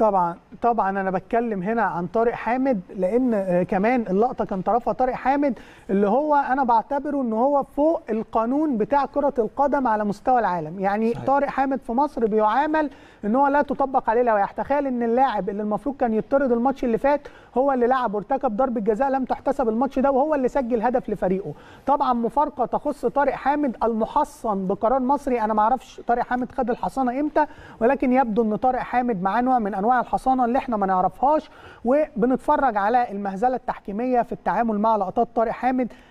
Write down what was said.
طبعا طبعا انا بتكلم هنا عن طارق حامد لان آه، كمان اللقطه كان طرفها طارق حامد اللي هو انا بعتبره ان هو فوق القانون بتاع كره القدم على مستوى العالم يعني صحيح. طارق حامد في مصر بيعامل ان هو لا تطبق عليه لوائح تخيل ان اللاعب اللي المفروض كان يطرد الماتش اللي فات هو اللي لعب وارتكب ضربه جزاء لم تحتسب الماتش ده وهو اللي سجل هدف لفريقه طبعا مفارقه تخص طارق حامد المحصن بقرار مصري انا ما اعرفش طارق حامد خد الحصانه امتى ولكن يبدو ان طارق حامد معاه نوع من انواع انواع الحصانه اللي احنا ما نعرفهاش وبنتفرج على المهزله التحكيميه في التعامل مع لقطات طارق حامد